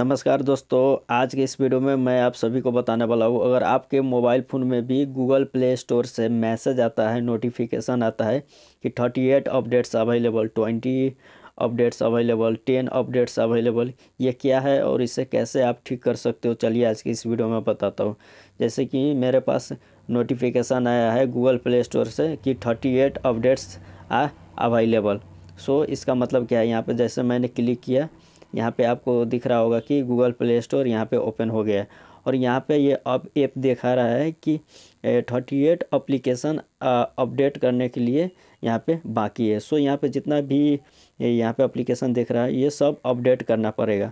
नमस्कार दोस्तों आज के इस वीडियो में मैं आप सभी को बताने वाला हूँ अगर आपके मोबाइल फ़ोन में भी गूगल प्ले स्टोर से मैसेज आता है नोटिफिकेशन आता है कि thirty eight updates available twenty updates available ten updates available ये क्या है और इसे कैसे आप ठीक कर सकते हो चलिए आज की इस वीडियो में बताता हूँ जैसे कि मेरे पास नोटिफिकेशन आया है गूगल प्ले स्टोर से कि थर्टी एट अपडेट्स आ अवेलेबल सो इसका मतलब क्या है यहाँ पर जैसे मैंने क्लिक किया यहाँ पे आपको दिख रहा होगा कि गूगल प्ले स्टोर यहाँ पे ओपन हो गया है और यहाँ पे ये अब ऐप दिखा रहा है कि थर्टी एट अप्लीकेशन अपडेट करने के लिए यहाँ पे बाकी है सो यहाँ पे जितना भी यहाँ पे अप्लीकेशन दिख रहा है ये सब अपडेट करना पड़ेगा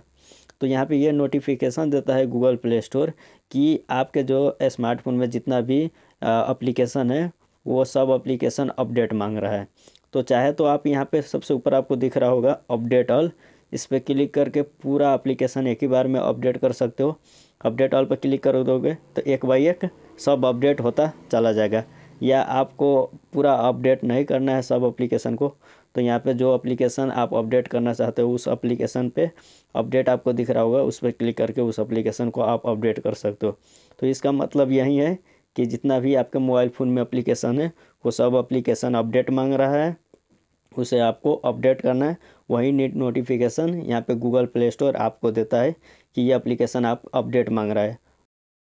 तो यहाँ पे ये नोटिफिकेशन देता है गूगल प्ले स्टोर कि आपके जो स्मार्टफोन में जितना भी अप्लीकेशन है वो सब अप्लीकेशन अपडेट मांग रहा है तो चाहे तो आप यहाँ पे सबसे ऊपर आपको दिख रहा होगा अपडेट ऑल इस पर क्लिक करके पूरा एप्लीकेशन एक ही बार में अपडेट कर सकते हो अपडेट ऑल पर क्लिक कर दोगे तो एक बाई एक सब अपडेट होता चला जाएगा या आपको पूरा अपडेट नहीं करना है सब एप्लीकेशन को तो यहाँ पे जो एप्लीकेशन आप अपडेट करना चाहते हो उस एप्लीकेशन पे अपडेट आपको दिख रहा होगा उस पर क्लिक करके उस एप्लीकेशन को आप अपडेट कर सकते हो तो इसका मतलब यही है कि जितना भी आपके मोबाइल फ़ोन में एप्लीकेशन है वो सब एप्लीकेशन अपडेट मांग रहा है उसे आपको अपडेट करना है वही नीट नोटिफिकेशन यहाँ पे गूगल प्ले स्टोर आपको देता है कि ये एप्लीकेशन आप अपडेट मांग रहा है